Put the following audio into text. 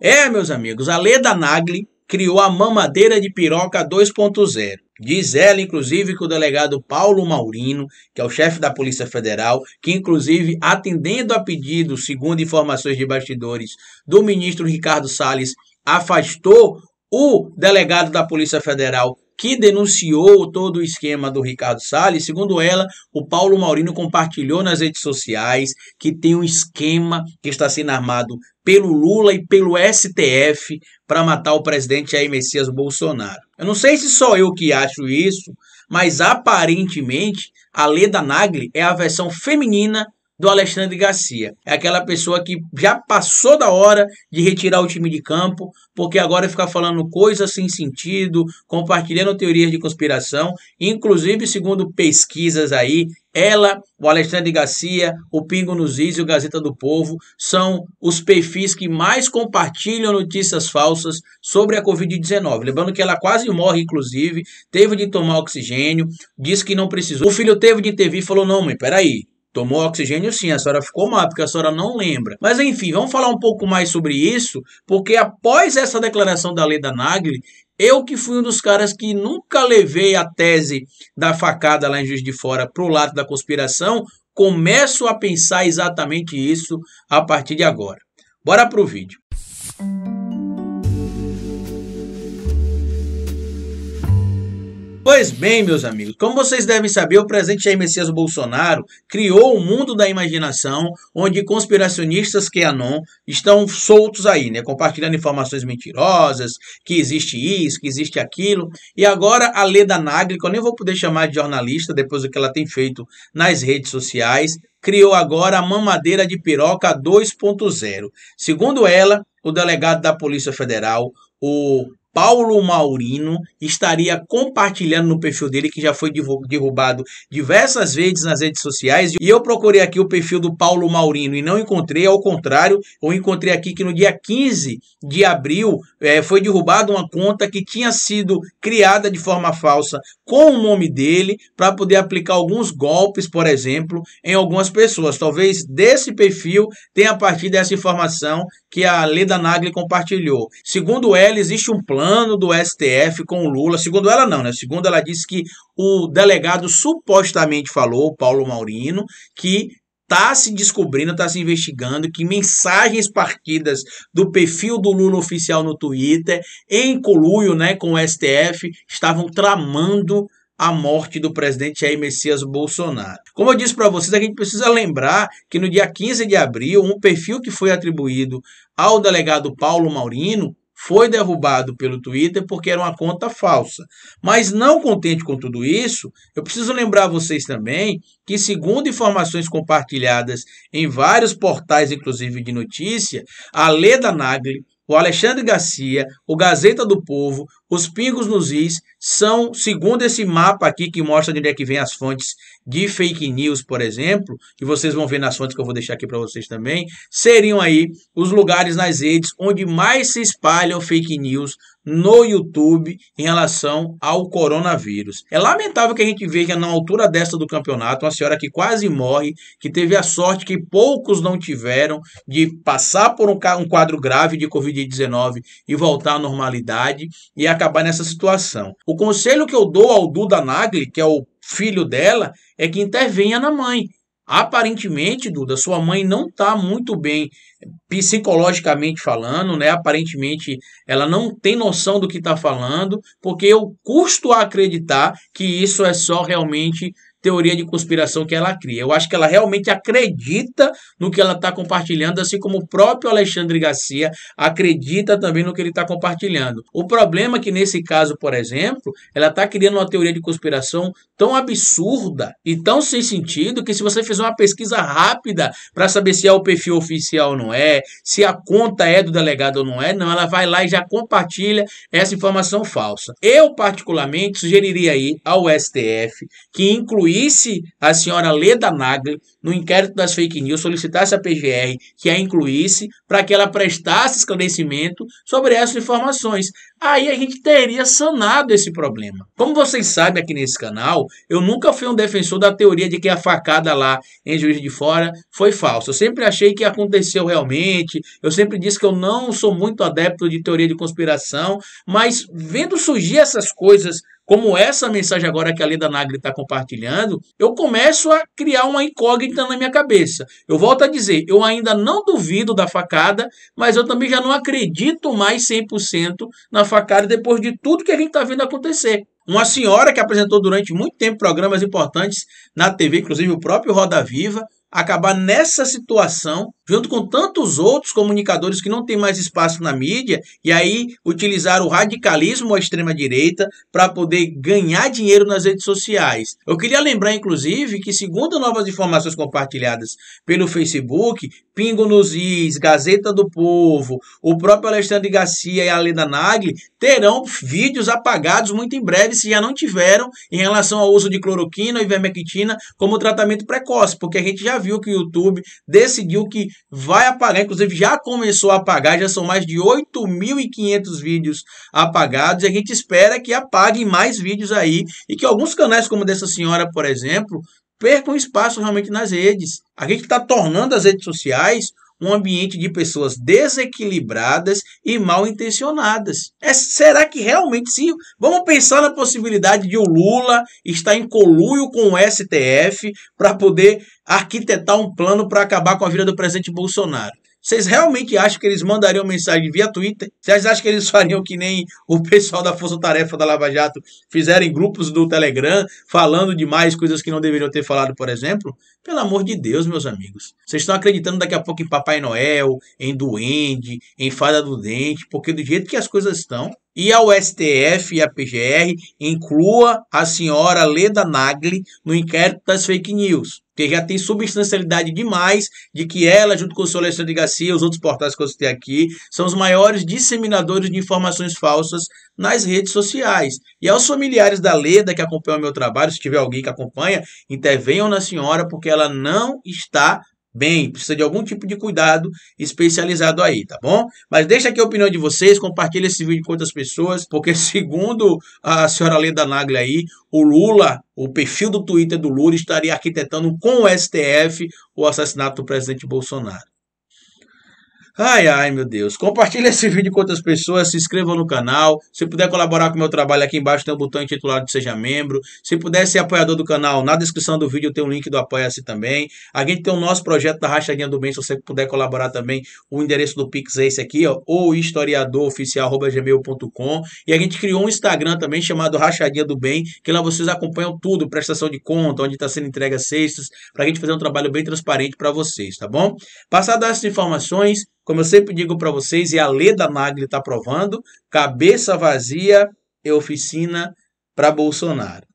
É, meus amigos, a Leda Nagli criou a mamadeira de piroca 2.0. Diz ela, inclusive, que o delegado Paulo Maurino, que é o chefe da Polícia Federal, que, inclusive, atendendo a pedido, segundo informações de bastidores, do ministro Ricardo Salles, afastou o delegado da Polícia Federal que denunciou todo o esquema do Ricardo Salles. Segundo ela, o Paulo Maurino compartilhou nas redes sociais que tem um esquema que está sendo armado pelo Lula e pelo STF para matar o presidente Jair Messias Bolsonaro. Eu não sei se só eu que acho isso, mas aparentemente a Leda Nagli é a versão feminina do Alexandre Garcia. É aquela pessoa que já passou da hora de retirar o time de campo, porque agora fica falando coisas sem sentido, compartilhando teorias de conspiração, inclusive segundo pesquisas aí, ela, o Alexandre Garcia, o Pingo nos Is e o Gazeta do Povo são os perfis que mais compartilham notícias falsas sobre a Covid-19. Lembrando que ela quase morre, inclusive, teve de tomar oxigênio, disse que não precisou. O filho teve de TV e falou: não, mãe, peraí, Tomou oxigênio sim, a senhora ficou má, porque a senhora não lembra. Mas enfim, vamos falar um pouco mais sobre isso, porque após essa declaração da lei da Nagli, eu que fui um dos caras que nunca levei a tese da facada lá em Juiz de Fora para o lado da conspiração, começo a pensar exatamente isso a partir de agora. Bora pro vídeo. Pois bem, meus amigos, como vocês devem saber, o presidente Jair Messias Bolsonaro criou um mundo da imaginação onde conspiracionistas que anon estão soltos aí, né, compartilhando informações mentirosas, que existe isso, que existe aquilo. E agora a Leda Nagli, que eu nem vou poder chamar de jornalista depois do que ela tem feito nas redes sociais, criou agora a mamadeira de piroca 2.0. Segundo ela, o delegado da Polícia Federal o Paulo Maurino estaria compartilhando no perfil dele, que já foi derrubado diversas vezes nas redes sociais. E eu procurei aqui o perfil do Paulo Maurino e não encontrei, ao contrário, eu encontrei aqui que no dia 15 de abril é, foi derrubada uma conta que tinha sido criada de forma falsa com o nome dele para poder aplicar alguns golpes, por exemplo, em algumas pessoas. Talvez desse perfil tenha a partir dessa informação que a Leda Nagli compartilhou. Segundo ela, existe um plano do STF com o Lula. Segundo ela, não, né? Segundo ela disse que o delegado supostamente falou, Paulo Maurino, que está se descobrindo, está se investigando que mensagens partidas do perfil do Lula oficial no Twitter, em coluio né, com o STF, estavam tramando a morte do presidente Jair Messias Bolsonaro. Como eu disse para vocês, a gente precisa lembrar que no dia 15 de abril, um perfil que foi atribuído ao delegado Paulo Maurino foi derrubado pelo Twitter porque era uma conta falsa. Mas não contente com tudo isso, eu preciso lembrar vocês também que, segundo informações compartilhadas em vários portais, inclusive de notícia, a Leda Nagli, o Alexandre Garcia, o Gazeta do Povo, os pingos nos is são, segundo esse mapa aqui que mostra de onde é que vem as fontes de fake news, por exemplo, e vocês vão ver nas fontes que eu vou deixar aqui para vocês também, seriam aí os lugares nas redes onde mais se espalham fake news no YouTube em relação ao coronavírus. É lamentável que a gente veja na altura desta do campeonato uma senhora que quase morre, que teve a sorte que poucos não tiveram de passar por um quadro grave de Covid-19 e voltar à normalidade, e a acabar nessa situação. O conselho que eu dou ao Duda Nagli, que é o filho dela, é que intervenha na mãe. Aparentemente, Duda, sua mãe não está muito bem psicologicamente falando, né? Aparentemente, ela não tem noção do que está falando, porque eu custo a acreditar que isso é só realmente teoria de conspiração que ela cria. Eu acho que ela realmente acredita no que ela está compartilhando, assim como o próprio Alexandre Garcia acredita também no que ele está compartilhando. O problema é que, nesse caso, por exemplo, ela está criando uma teoria de conspiração tão absurda e tão sem sentido que, se você fizer uma pesquisa rápida para saber se é o perfil oficial ou não é, se a conta é do delegado ou não é, não, ela vai lá e já compartilha essa informação falsa. Eu, particularmente, sugeriria aí ao STF que inclui incluísse a senhora Leda Nagli no inquérito das fake news, solicitasse a PGR que a incluísse para que ela prestasse esclarecimento sobre essas informações. Aí a gente teria sanado esse problema. Como vocês sabem aqui nesse canal, eu nunca fui um defensor da teoria de que a facada lá em Juiz de Fora foi falsa. Eu sempre achei que aconteceu realmente. Eu sempre disse que eu não sou muito adepto de teoria de conspiração, mas vendo surgir essas coisas como essa mensagem agora que a Leda Nagri está compartilhando, eu começo a criar uma incógnita na minha cabeça. Eu volto a dizer, eu ainda não duvido da facada, mas eu também já não acredito mais 100% na facada depois de tudo que a gente está vendo acontecer. Uma senhora que apresentou durante muito tempo programas importantes na TV, inclusive o próprio Roda Viva, acabar nessa situação, junto com tantos outros comunicadores que não têm mais espaço na mídia, e aí utilizar o radicalismo ou a extrema-direita para poder ganhar dinheiro nas redes sociais. Eu queria lembrar, inclusive, que segundo novas informações compartilhadas pelo Facebook, Pingo nos Is, Gazeta do Povo, o próprio Alexandre Garcia e a Leda Nagli terão vídeos apagados muito em breve, se já não tiveram, em relação ao uso de cloroquina e ivermectina como tratamento precoce, porque a gente já viu que o YouTube decidiu que vai apagar, inclusive já começou a apagar, já são mais de 8.500 vídeos apagados, e a gente espera que apaguem mais vídeos aí, e que alguns canais como dessa senhora, por exemplo, percam espaço realmente nas redes. A gente está tornando as redes sociais um ambiente de pessoas desequilibradas e mal intencionadas. É, será que realmente sim? Vamos pensar na possibilidade de o Lula estar em coluio com o STF para poder arquitetar um plano para acabar com a vida do presidente Bolsonaro. Vocês realmente acham que eles mandariam mensagem via Twitter? Vocês acham que eles fariam que nem o pessoal da Força Tarefa da Lava Jato fizeram grupos do Telegram, falando demais coisas que não deveriam ter falado, por exemplo? Pelo amor de Deus, meus amigos. Vocês estão acreditando daqui a pouco em Papai Noel, em Duende, em Fada do Dente, porque do jeito que as coisas estão, e ao STF e à PGR inclua a senhora Leda Nagli no inquérito das fake news que já tem substancialidade demais de que ela, junto com o seu Alexandre Garcia e os outros portais que eu citei aqui, são os maiores disseminadores de informações falsas nas redes sociais. E aos familiares da Leda que acompanham o meu trabalho, se tiver alguém que acompanha, intervenham na senhora, porque ela não está bem, precisa de algum tipo de cuidado especializado aí, tá bom? Mas deixa aqui a opinião de vocês, compartilha esse vídeo com outras pessoas, porque segundo a senhora Leda Nagle aí, o Lula, o perfil do Twitter do Lula estaria arquitetando com o STF o assassinato do presidente Bolsonaro. Ai, ai, meu Deus. Compartilhe esse vídeo com outras pessoas, se inscreva no canal. Se puder colaborar com o meu trabalho, aqui embaixo tem um botão intitulado Seja Membro. Se puder ser apoiador do canal, na descrição do vídeo tem um link do Apoia-se também. A gente tem o nosso projeto da Rachadinha do Bem, se você puder colaborar também, o endereço do Pix é esse aqui, ó, ou historiadoroficial.gmail.com. E a gente criou um Instagram também chamado Rachadinha do Bem, que lá vocês acompanham tudo, prestação de conta, onde está sendo entrega cestas, para a gente fazer um trabalho bem transparente para vocês, tá bom? Passadas essas informações, como eu sempre digo para vocês, e a Leda Nagli está provando, cabeça vazia é oficina para Bolsonaro.